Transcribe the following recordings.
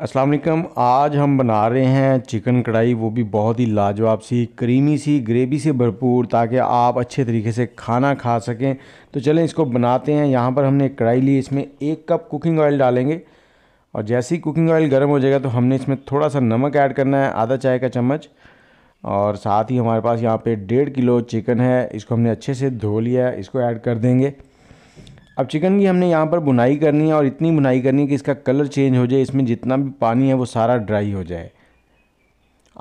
अस्सलाम वालेकुम आज हम बना रहे हैं चिकन कढ़ाई वो भी बहुत ही लाजवाब सी क्रीमी सी ग्रेवी से भरपूर ताकि आप अच्छे तरीके से खाना खा सकें तो चलें इसको बनाते हैं यहाँ पर हमने कढ़ाई ली इसमें एक कप कुकिंग ऑयल डालेंगे और जैसे ही कुकिंग ऑयल गर्म हो जाएगा तो हमने इसमें थोड़ा सा नमक ऐड करना है आधा चाय का चम्मच और साथ ही हमारे पास यहाँ पर डेढ़ किलो चिकन है इसको हमने अच्छे से धो लिया है इसको ऐड कर देंगे अब चिकन की हमने यहाँ पर बुनाई करनी है और इतनी बुनाई करनी है कि इसका कलर चेंज हो जाए इसमें जितना भी पानी है वो सारा ड्राई हो जाए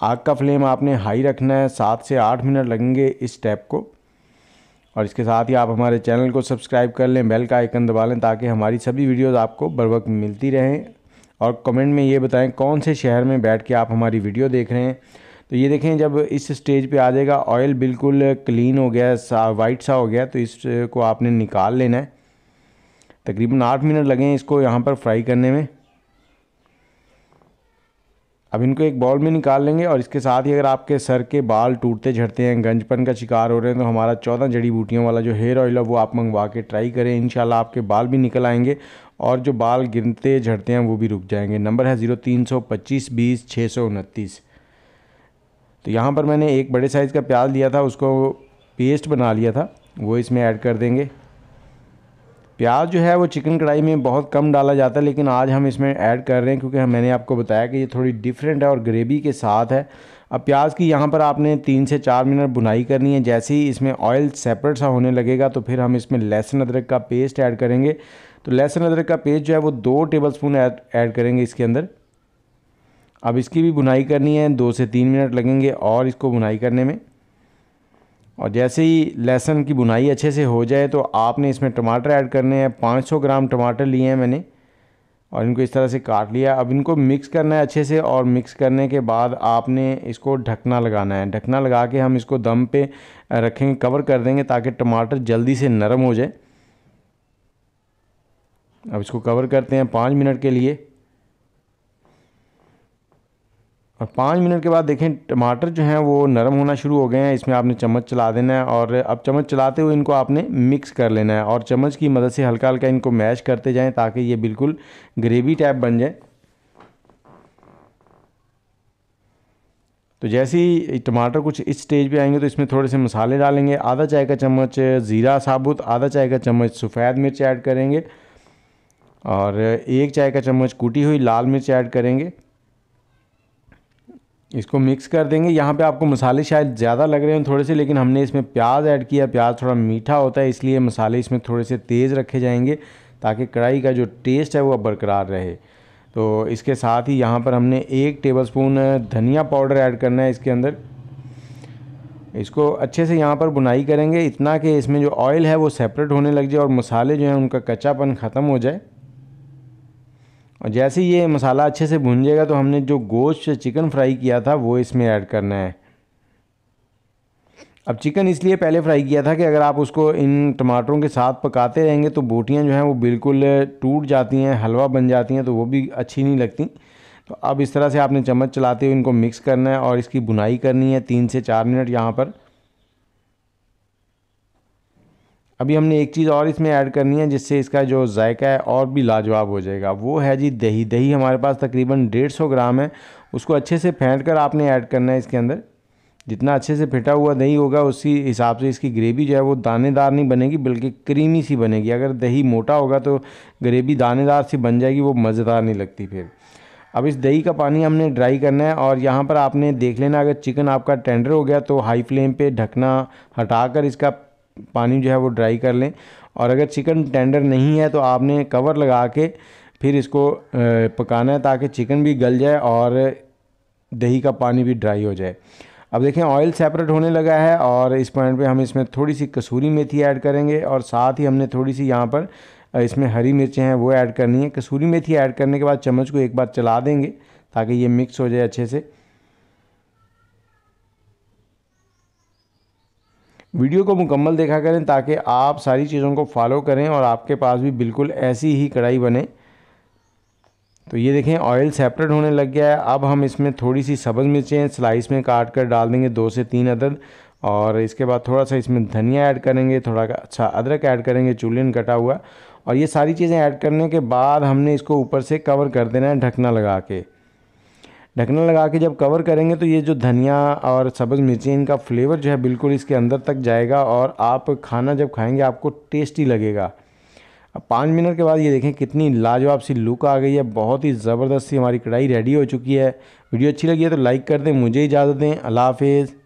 आग का फ्लेम आपने हाई रखना है सात से आठ मिनट लगेंगे इस स्टेप को और इसके साथ ही आप हमारे चैनल को सब्सक्राइब कर लें बेल का आइकन दबा लें ताकि हमारी सभी वीडियोस आपको बर वक्त मिलती रहें और कमेंट में ये बताएं कौन से शहर में बैठ के आप हमारी वीडियो देख रहे हैं तो ये देखें जब इस स्टेज पे आ जाएगा ऑयल बिल्कुल क्लीन हो गया सा वाइट सा हो गया तो इसको आपने निकाल लेना है तकरीबन आठ मिनट लगे हैं इसको यहाँ पर फ्राई करने में अब इनको एक बॉल में निकाल लेंगे और इसके साथ ही अगर आपके सर के बाल टूटते झड़ते हैं गंजपन का शिकार हो रहे हैं तो हमारा चौदह जड़ी बूटियों वाला जो हेयर ऑयल है वो आप मंगवा के ट्राई करें इन आपके बाल भी निकल आएंगे और जो बाल गिरते झड़ते हैं वो भी रुक जाएंगे नंबर है ज़ीरो तीन सौ पच्चीस बीस छः सौ उनतीस तो यहाँ पर मैंने एक बड़े साइज़ का प्याज लिया था उसको पेस्ट बना लिया था वो इसमें ऐड कर देंगे प्याज जो है वो चिकन कढ़ाई में बहुत कम डाला जाता है लेकिन आज हम इसमें ऐड कर रहे हैं क्योंकि मैंने आपको बताया कि ये थोड़ी डिफरेंट है और ग्रेवी के साथ है अब प्याज की यहाँ पर आपने तीन से चार मिनट बुनाई करनी है जैसे ही इसमें ऑयल सेपरेट सा होने लगेगा तो फिर हम इसमें लहसुन अदरक का पेस्ट ऐड करेंगे तो लहसुन अदरक का पेस्ट जो है वो दो टेबल स्पून ऐड करेंगे इसके अंदर अब इसकी भी बुनाई करनी है दो से तीन मिनट लगेंगे और इसको बुनाई करने में और जैसे ही लहसुन की बुनाई अच्छे से हो जाए तो आपने इसमें टमाटर ऐड करने हैं 500 ग्राम टमाटर लिए हैं मैंने और इनको इस तरह से काट लिया अब इनको मिक्स करना है अच्छे से और मिक्स करने के बाद आपने इसको ढकना लगाना है ढकना लगा के हम इसको दम पे रखेंगे कवर कर देंगे ताकि टमाटर जल्दी से नरम हो जाए अब इसको कवर करते हैं पाँच मिनट के लिए और पाँच मिनट के बाद देखें टमाटर जो हैं वो नरम होना शुरू हो गए हैं इसमें आपने चम्मच चला देना है और अब चम्मच चलाते हुए इनको आपने मिक्स कर लेना है और चम्मच की मदद से हल्का हल्का इनको मैश करते जाएं ताकि ये बिल्कुल ग्रेवी टाइप बन जाए तो जैसे ही टमाटर कुछ इस स्टेज पे आएंगे तो इसमें थोड़े से मसाले डालेंगे आधा चाय का चम्मच ज़ीरा साबुत आधा चाय का चम्मच सफ़ेद मिर्च ऐड करेंगे और एक चाय का चम्मच कूटी हुई लाल मिर्च ऐड करेंगे इसको मिक्स कर देंगे यहाँ पे आपको मसाले शायद ज़्यादा लग रहे हैं थोड़े से लेकिन हमने इसमें प्याज ऐड किया प्याज थोड़ा मीठा होता है इसलिए मसाले इसमें थोड़े से तेज़ रखे जाएंगे ताकि कढ़ाई का जो टेस्ट है वो बरकरार रहे तो इसके साथ ही यहाँ पर हमने एक टेबलस्पून धनिया पाउडर ऐड करना है इसके अंदर इसको अच्छे से यहाँ पर बुनाई करेंगे इतना कि इसमें जो ऑयल है वो सेपरेट होने लग जाए और मसाले जो हैं उनका कच्चापन ख़त्म हो जाए और जैसे ये मसाला अच्छे से भून जाएगा तो हमने जो गोश्त चिकन फ्राई किया था वो इसमें ऐड करना है अब चिकन इसलिए पहले फ्राई किया था कि अगर आप उसको इन टमाटरों के साथ पकाते रहेंगे तो बोटियाँ जो हैं वो बिल्कुल टूट जाती हैं हलवा बन जाती हैं तो वो भी अच्छी नहीं लगती तो अब इस तरह से आपने चम्मच चलाते हुए इनको मिक्स करना है और इसकी बुनाई करनी है तीन से चार मिनट यहाँ पर अभी हमने एक चीज़ और इसमें ऐड करनी है जिससे इसका जो जायका है और भी लाजवाब हो जाएगा वो है जी दही दही हमारे पास तकरीबन डेढ़ सौ ग्राम है उसको अच्छे से फेंट कर आपने ऐड करना है इसके अंदर जितना अच्छे से फिटा हुआ दही होगा उसी हिसाब से इसकी ग्रेवी जो है वो दानेदार नहीं बनेगी बल्कि क्रीमी सी बनेगी अगर दही मोटा होगा तो ग्रेवी दानेदार सी बन जाएगी वो मज़ेदार नहीं लगती फिर अब इस दही का पानी हमने ड्राई करना है और यहाँ पर आपने देख लेना अगर चिकन आपका टेंडर हो गया तो हाई फ्लेम पे ढकना हटाकर इसका पानी जो है वो ड्राई कर लें और अगर चिकन टेंडर नहीं है तो आपने कवर लगा के फिर इसको पकाना है ताकि चिकन भी गल जाए और दही का पानी भी ड्राई हो जाए अब देखें ऑयल सेपरेट होने लगा है और इस पॉइंट पे हम इसमें थोड़ी सी कसूरी मेथी ऐड करेंगे और साथ ही हमने थोड़ी सी यहाँ पर इसमें हरी मिर्चें हैं वो ऐड करनी है कसूरी मेथी ऐड करने के बाद चम्मच को एक बार चला देंगे ताकि ये मिक्स हो जाए अच्छे से वीडियो को मुकम्मल देखा करें ताकि आप सारी चीज़ों को फॉलो करें और आपके पास भी बिल्कुल ऐसी ही कढ़ाई बने तो ये देखें ऑयल सेपरेट होने लग गया है अब हम इसमें थोड़ी सी सब्ज़ मिर्चें स्लाइस में काट कर डाल देंगे दो से तीन अदद और इसके बाद थोड़ा सा इसमें धनिया ऐड करेंगे थोड़ा अच्छा अदरक ऐड करेंगे चूलिन कटा हुआ और ये सारी चीज़ें ऐड करने के बाद हमने इसको ऊपर से कवर कर देना है ढकना लगा के ढकना लगा के जब कवर करेंगे तो ये जो धनिया और सब्ज़ मिर्ची इनका फ्लेवर जो है बिल्कुल इसके अंदर तक जाएगा और आप खाना जब खाएंगे आपको टेस्टी लगेगा पाँच मिनट के बाद ये देखें कितनी लाजवाब सी लुक आ गई है बहुत ही ज़बरदस्त सी हमारी कढ़ाई रेडी हो चुकी है वीडियो अच्छी लगी है तो लाइक कर दें मुझे इजाज़त दें अल्लाह हाफिज़